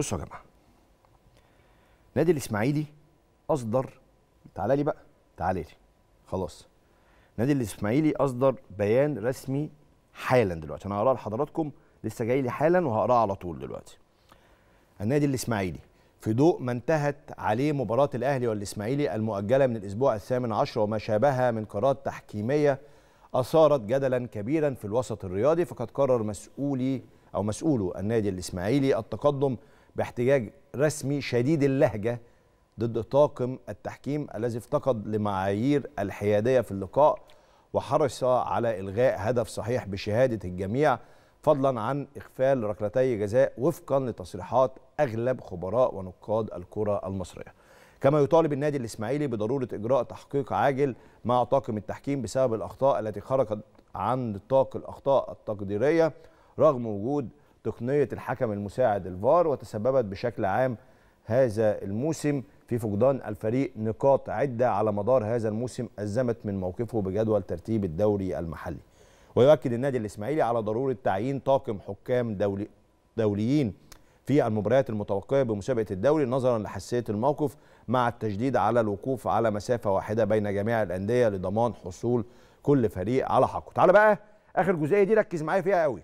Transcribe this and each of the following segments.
بصوا يا جماعه نادي الاسماعيلي اصدر تعالى لي بقى تعالى لي خلاص نادي الاسماعيلي اصدر بيان رسمي حالا دلوقتي انا هقراه لحضراتكم لسه جاي لي حالا وهقراه على طول دلوقتي النادي الاسماعيلي في ضوء ما انتهت عليه مباراة الأهلي والإسماعيلي المؤجلة من الأسبوع الثامن عشر وما شابهها من قرارات تحكيمية أثارت جدلا كبيرا في الوسط الرياضي فقد قرر مسؤولي أو مسؤوله النادي الإسماعيلي التقدم باحتجاج رسمي شديد اللهجه ضد طاقم التحكيم الذي افتقد لمعايير الحياديه في اللقاء وحرص على الغاء هدف صحيح بشهاده الجميع فضلا عن اغفال ركلتي جزاء وفقا لتصريحات اغلب خبراء ونقاد الكره المصريه. كما يطالب النادي الاسماعيلي بضروره اجراء تحقيق عاجل مع طاقم التحكيم بسبب الاخطاء التي خرجت عن نطاق الاخطاء التقديريه رغم وجود تقنيه الحكم المساعد الفار وتسببت بشكل عام هذا الموسم في فقدان الفريق نقاط عده على مدار هذا الموسم ازمت من موقفه بجدول ترتيب الدوري المحلي. ويؤكد النادي الاسماعيلي على ضروره تعيين طاقم حكام دولي دوليين في المباريات المتوقعه بمسابقه الدوري نظرا لحساسيه الموقف مع التشديد على الوقوف على مسافه واحده بين جميع الانديه لضمان حصول كل فريق على حقه. تعالى بقى اخر جزئيه دي ركز معايا فيها قوي.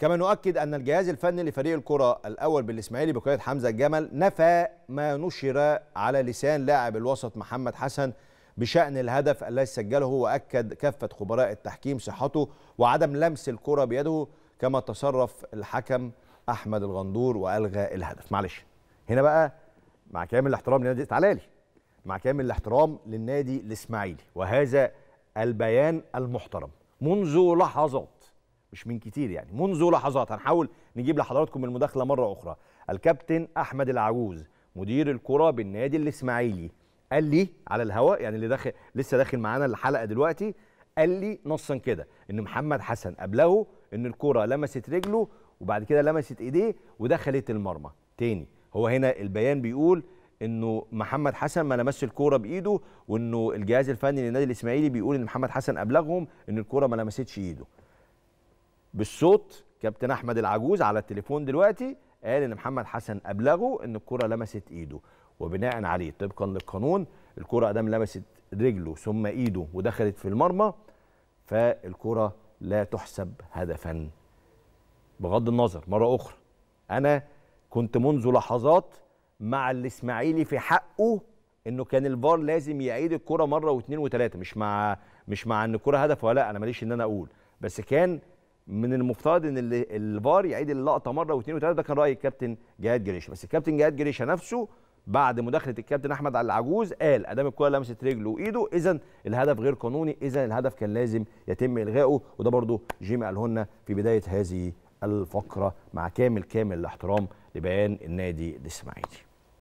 كما نؤكد أن الجهاز الفني لفريق الكرة الأول بالإسماعيلي بقيادة حمزة الجمل نفى ما نشر على لسان لاعب الوسط محمد حسن بشأن الهدف الذي سجله وأكد كافة خبراء التحكيم صحته وعدم لمس الكرة بيده كما تصرف الحكم أحمد الغندور وألغى الهدف معلش هنا بقى مع كامل الاحترام للنادي تعالى لي مع كامل الاحترام للنادي الإسماعيلي وهذا البيان المحترم منذ لحظات مش من كتير يعني منذ لحظات هنحاول نجيب لحضراتكم المداخله مره اخرى الكابتن احمد العجوز مدير الكره بالنادي الاسماعيلي قال لي على الهواء يعني اللي داخل لسه داخل معانا الحلقه دلوقتي قال لي نصا كده ان محمد حسن قبله ان الكره لمست رجله وبعد كده لمست ايديه ودخلت المرمى تاني هو هنا البيان بيقول انه محمد حسن ما لمسش الكوره بايده وانه الجهاز الفني للنادي الاسماعيلي بيقول ان محمد حسن ابلغهم ان الكوره ما لمستش ايده بالصوت كابتن احمد العجوز على التليفون دلوقتي قال ان محمد حسن ابلغه ان الكره لمست ايده وبناء عليه طبقا للقانون الكره ادام لمست رجله ثم ايده ودخلت في المرمى فالكره لا تحسب هدفا بغض النظر مره اخرى انا كنت منذ لحظات مع الاسماعيلي في حقه انه كان الفار لازم يعيد الكره مره واثنين وثلاثه مش مع مش مع ان الكره هدف ولا لا انا ماليش ان انا اقول بس كان من المفترض ان الفار يعيد اللقطه مره واثنين وثلاثه ده كان راي الكابتن جهاد جريشه بس الكابتن جهاد جريشه نفسه بعد مداخله الكابتن احمد على العجوز قال ادام الكره لمست رجله وايده اذا الهدف غير قانوني اذا الهدف كان لازم يتم الغائه وده برضه جيمي قاله لنا في بدايه هذه الفقره مع كامل كامل الاحترام لبيان النادي الاسماعيلي